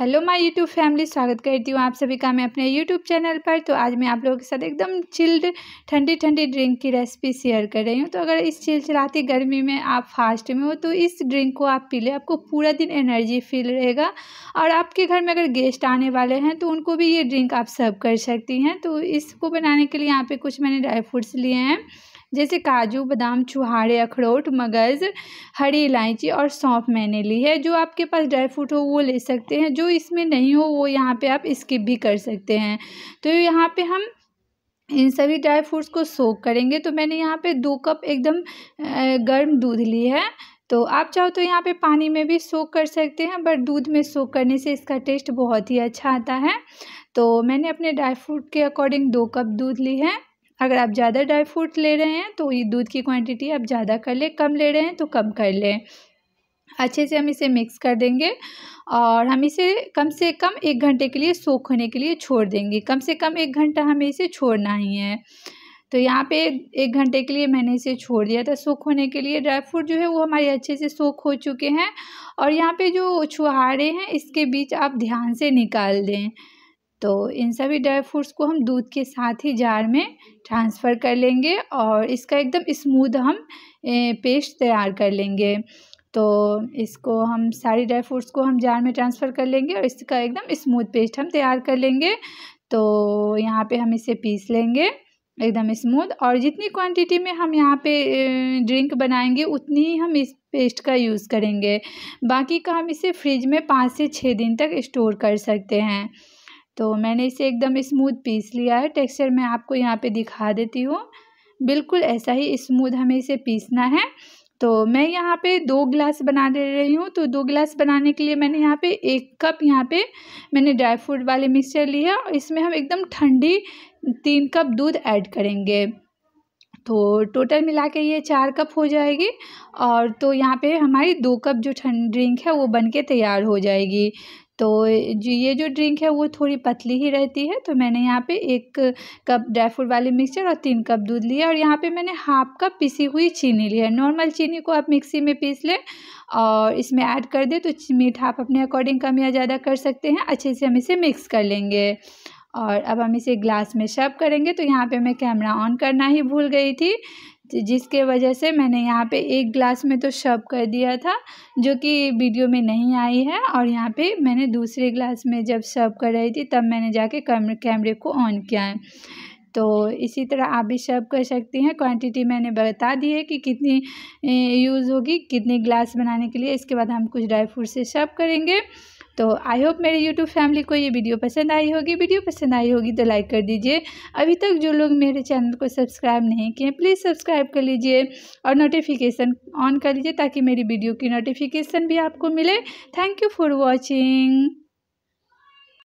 hello my YouTube family स्वागत करती हूँ आप सभी का मैं अपने यूट्यूब चैनल पर तो आज मैं आप लोगों के साथ एकदम चिल्ड ठंडी ठंडी ड्रिंक की रेसिपी शेयर कर रही हूँ तो अगर इस चिल चलाती गर्मी में आप फास्ट में हो तो इस ड्रिंक को आप पी लें आपको पूरा दिन एनर्जी फील रहेगा और आपके घर में अगर गेस्ट आने वाले हैं तो उनको भी ये ड्रिंक आप सर्व कर सकती हैं तो इसको बनाने के लिए यहाँ पर कुछ मैंने ड्राई फ्रूट्स लिए हैं जैसे काजू बादाम छुहाड़े अखरोट मगज़ हरी इलायची और सौंफ मैंने ली है जो आपके पास ड्राई फ्रूट हो वो ले सकते हैं जो इसमें नहीं हो वो यहाँ पे आप स्किप भी कर सकते हैं तो यहाँ पे हम इन सभी ड्राई फ्रूट्स को सोख करेंगे तो मैंने यहाँ पे दो कप एकदम गर्म दूध ली है तो आप चाहो तो यहाँ पे पानी में भी सोख कर सकते हैं बट दूध में सोख करने से इसका टेस्ट बहुत ही अच्छा आता है तो मैंने अपने ड्राई फ्रूट के अकॉर्डिंग दो कप दूध ली है अगर आप ज़्यादा ड्राई फ्रूट ले रहे हैं तो ये दूध की क्वांटिटी आप ज़्यादा कर लें कम ले रहे हैं तो कम कर लें अच्छे से हम इसे मिक्स कर देंगे और हम इसे कम से कम एक घंटे के लिए सोख होने के लिए छोड़ देंगे कम से कम एक घंटा हमें इसे छोड़ना ही है तो यहाँ पे एक घंटे के लिए मैंने इसे छोड़ दिया था सोख होने के लिए ड्राई फ्रूट जो है वो हमारे अच्छे से सोख हो चुके हैं और यहाँ पे जो छुहारे हैं इसके बीच आप ध्यान से निकाल दें तो इन सभी ड्राई फ्रूट्स को हम दूध के साथ ही जार में ट्रांसफ़र कर लेंगे और इसका एकदम स्मूथ हम पेस्ट तैयार कर लेंगे तो इसको हम सारी ड्राई फ्रूट्स को हम जार में ट्रांसफ़र कर लेंगे और इसका एकदम स्मूथ पेस्ट हम तैयार कर लेंगे तो यहाँ पे हम इसे पीस लेंगे एकदम स्मूथ और जितनी क्वांटिटी में हम यहाँ पे ड्रिंक बनाएंगे उतनी ही हम इस पेस्ट का यूज़ करेंगे बाकी का हम इसे फ्रिज में पाँच से छः दिन तक स्टोर कर सकते हैं तो मैंने इसे एकदम स्मूथ पीस लिया है टेक्सचर मैं आपको यहाँ पे दिखा देती हूँ बिल्कुल ऐसा ही स्मूथ हमें इसे पीसना है तो मैं यहाँ पे दो गिलास बना दे रही हूँ तो दो गिलास बनाने के लिए मैंने यहाँ पे एक कप यहाँ पे मैंने ड्राई फ्रूट वाले मिक्सचर लिया और इसमें हम एकदम ठंडी तीन कप दूध ऐड करेंगे तो टोटल मिला के ये चार कप हो जाएगी और तो यहाँ पे हमारी दो कप जो ठंड ड्रिंक है वो बन के तैयार हो जाएगी तो ये जो ड्रिंक है वो थोड़ी पतली ही रहती है तो मैंने यहाँ पे एक कप ड्राई फ्रूट वाली मिक्सचर और तीन कप दूध लिया और यहाँ पे मैंने हाफ कप पिसी हुई चीनी ली है नॉर्मल चीनी को आप मिक्सी में पीस लें और इसमें ऐड कर दें तो मीठा आप अपने अकॉर्डिंग कम या ज़्यादा कर सकते हैं अच्छे से हम इसे मिक्स कर लेंगे और अब हम इसे ग्लास में शर्व करेंगे तो यहाँ पे मैं कैमरा ऑन करना ही भूल गई थी जिसके वजह से मैंने यहाँ पे एक ग्लास में तो शर्व कर दिया था जो कि वीडियो में नहीं आई है और यहाँ पे मैंने दूसरे ग्लास में जब शर्व कर रही थी तब मैंने जाके कैमरे कैमरे को ऑन किया है तो इसी तरह आप भी शर्व कर सकती हैं क्वांटिटी मैंने बता दी है कि कितनी यूज़ होगी कितनी ग्लास बनाने के लिए इसके बाद हम कुछ ड्राई फ्रूट से शर्व करेंगे तो आई होप मेरे यूट्यूब फैमिली को ये वीडियो पसंद आई होगी वीडियो पसंद आई होगी तो लाइक कर दीजिए अभी तक जो लोग मेरे चैनल को सब्सक्राइब नहीं किए प्लीज़ सब्सक्राइब कर लीजिए और नोटिफिकेशन ऑन कर लीजिए ताकि मेरी वीडियो की नोटिफिकेशन भी आपको मिले थैंक यू फॉर वॉचिंग